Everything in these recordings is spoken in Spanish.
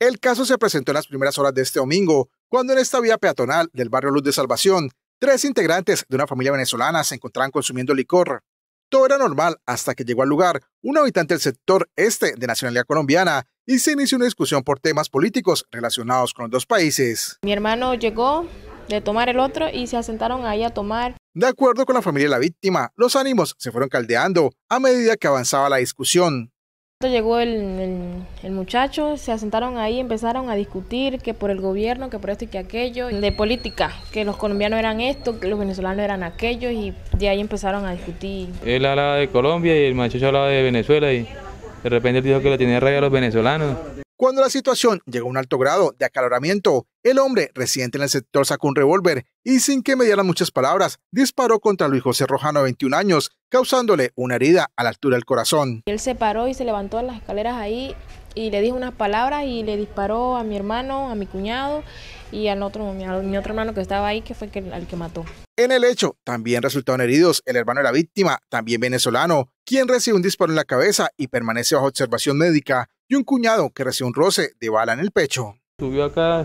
El caso se presentó en las primeras horas de este domingo, cuando en esta vía peatonal del barrio Luz de Salvación, tres integrantes de una familia venezolana se encontraban consumiendo licor. Todo era normal hasta que llegó al lugar un habitante del sector este de nacionalidad colombiana y se inició una discusión por temas políticos relacionados con los dos países. Mi hermano llegó de tomar el otro y se asentaron ahí a tomar. De acuerdo con la familia de la víctima, los ánimos se fueron caldeando a medida que avanzaba la discusión. Llegó el, muchacho, se asentaron ahí, empezaron a discutir que por el gobierno, que por esto y que aquello, de política, que los colombianos eran esto, que los venezolanos eran aquello, y de ahí empezaron a discutir. Él hablaba de Colombia y el muchacho hablaba de Venezuela, y de repente él dijo que le tenía rabia a los venezolanos. Cuando la situación llegó a un alto grado de acaloramiento, el hombre residente en el sector sacó un revólver y sin que mediaran muchas palabras, disparó contra Luis José Rojano, 21 años, causándole una herida a la altura del corazón. Él se paró y se levantó en las escaleras ahí y le dijo unas palabras y le disparó a mi hermano, a mi cuñado y al otro, mi, otro hermano que estaba ahí, que fue el, que mató. En el hecho, también resultaron heridos el hermano de la víctima, también venezolano, quien recibió un disparo en la cabeza y permanece bajo observación médica y un cuñado que recibió un roce de bala en el pecho. Subió acá,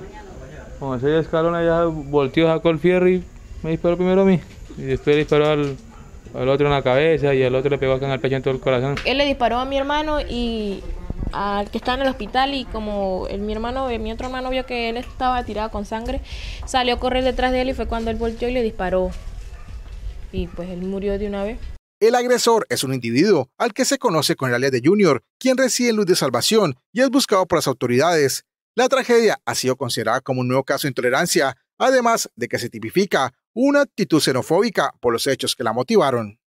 con ese escalón allá, volteó, sacó el fierro y me disparó primero a mí. Y después disparó al, otro en la cabeza y al otro le pegó acá en el pecho en todo el corazón. Él le disparó a mi hermano y al que estaba en el hospital y como mi hermano, eh, mi otro hermano vio que él estaba tirado con sangre, salió a correr detrás de él y fue cuando él volteó y le disparó. Y pues él murió de una vez. El agresor es un individuo al que se conoce con el alias de Junior, quien recibe Luz de Salvación y es buscado por las autoridades. La tragedia ha sido considerada como un nuevo caso de intolerancia, además de que se tipifica una actitud xenofóbica por los hechos que la motivaron.